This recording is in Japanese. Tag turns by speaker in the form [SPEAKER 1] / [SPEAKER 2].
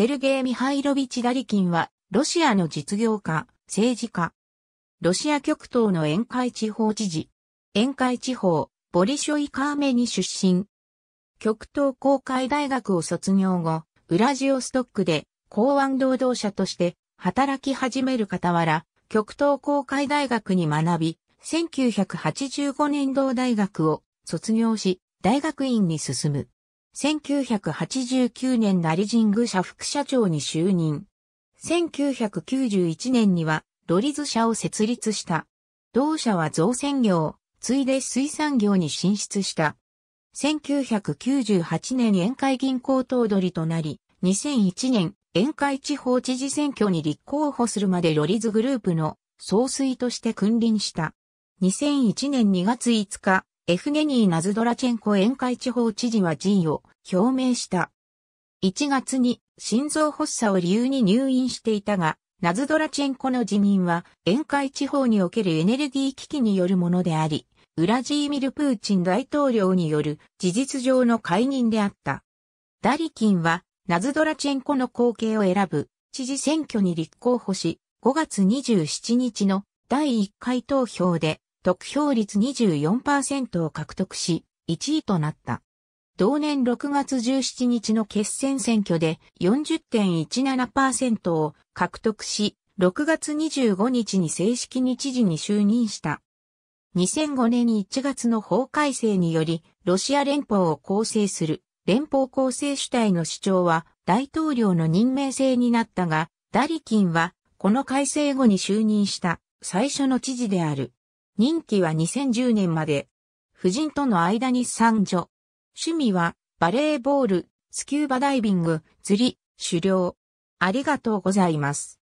[SPEAKER 1] セルゲイ・ミハイロビチ・ダリキンは、ロシアの実業家、政治家。ロシア極東の沿海地方知事。沿海地方、ボリショイ・カーメに出身。極東公海大学を卒業後、ウラジオストックで港湾労働者として働き始める傍ら、極東公海大学に学び、1985年同大学を卒業し、大学院に進む。1989年成神宮社副社長に就任。1991年には、ロリズ社を設立した。同社は造船業、ついで水産業に進出した。1998年宴会銀行頭取となり、2001年宴会地方知事選挙に立候補するまでロリズグループの総帥として君臨した。2001年2月5日、エフゲニー・ナズドラチェンコ宴会地方知事は辞意を表明した。1月に心臓発作を理由に入院していたが、ナズドラチェンコの辞任は宴会地方におけるエネルギー危機によるものであり、ウラジーミル・プーチン大統領による事実上の解任であった。ダリキンはナズドラチェンコの後継を選ぶ知事選挙に立候補し、5月27日の第1回投票で得票率24%を獲得し、1位となった。同年6月17日の決選選挙で40.17%を獲得し、6月25日に正式に知事に就任した。2005年1月の法改正により、ロシア連邦を構成する連邦構成主体の主張は大統領の任命制になったが、ダリキンはこの改正後に就任した最初の知事である。任期は2010年まで。夫人との間に三女。趣味は、バレーボール、スキューバダイビング、釣り、狩猟。ありがとうございます。